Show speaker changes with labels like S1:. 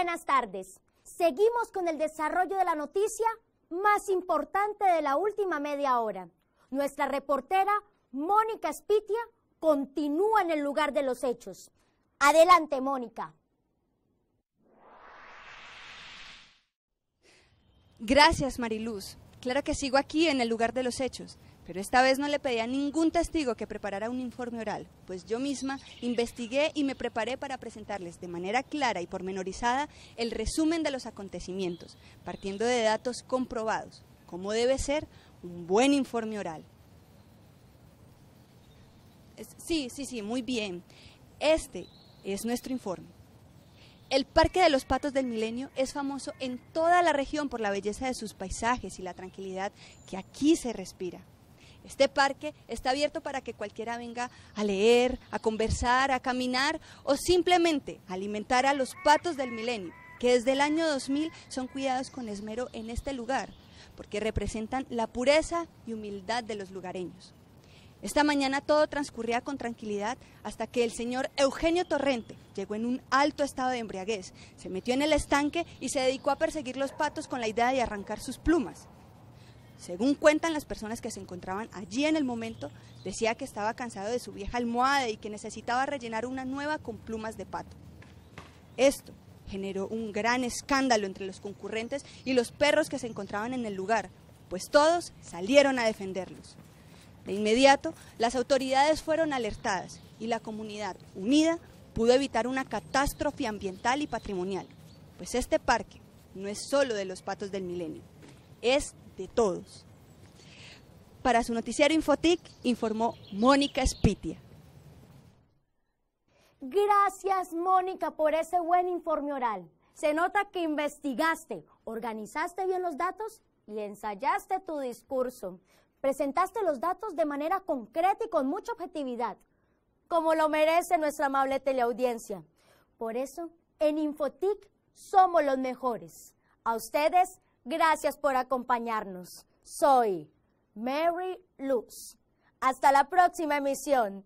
S1: Buenas tardes. Seguimos con el desarrollo de la noticia más importante de la última media hora. Nuestra reportera Mónica Spitia continúa en el lugar de los hechos. Adelante, Mónica.
S2: Gracias, Mariluz. Claro que sigo aquí en el lugar de los hechos. Pero esta vez no le pedí a ningún testigo que preparara un informe oral, pues yo misma investigué y me preparé para presentarles de manera clara y pormenorizada el resumen de los acontecimientos, partiendo de datos comprobados, como debe ser un buen informe oral. Sí, sí, sí, muy bien. Este es nuestro informe. El Parque de los Patos del Milenio es famoso en toda la región por la belleza de sus paisajes y la tranquilidad que aquí se respira. Este parque está abierto para que cualquiera venga a leer, a conversar, a caminar o simplemente alimentar a los patos del milenio, que desde el año 2000 son cuidados con esmero en este lugar, porque representan la pureza y humildad de los lugareños. Esta mañana todo transcurría con tranquilidad hasta que el señor Eugenio Torrente llegó en un alto estado de embriaguez, se metió en el estanque y se dedicó a perseguir los patos con la idea de arrancar sus plumas. Según cuentan las personas que se encontraban allí en el momento, decía que estaba cansado de su vieja almohada y que necesitaba rellenar una nueva con plumas de pato. Esto generó un gran escándalo entre los concurrentes y los perros que se encontraban en el lugar, pues todos salieron a defenderlos. De inmediato, las autoridades fueron alertadas y la comunidad unida pudo evitar una catástrofe ambiental y patrimonial, pues este parque no es solo de los patos del milenio es de todos. Para su noticiero Infotic informó Mónica Spitia.
S1: Gracias Mónica por ese buen informe oral. Se nota que investigaste, organizaste bien los datos y ensayaste tu discurso. Presentaste los datos de manera concreta y con mucha objetividad, como lo merece nuestra amable teleaudiencia. Por eso, en Infotic somos los mejores. A ustedes Gracias por acompañarnos. Soy Mary Luz. Hasta la próxima emisión.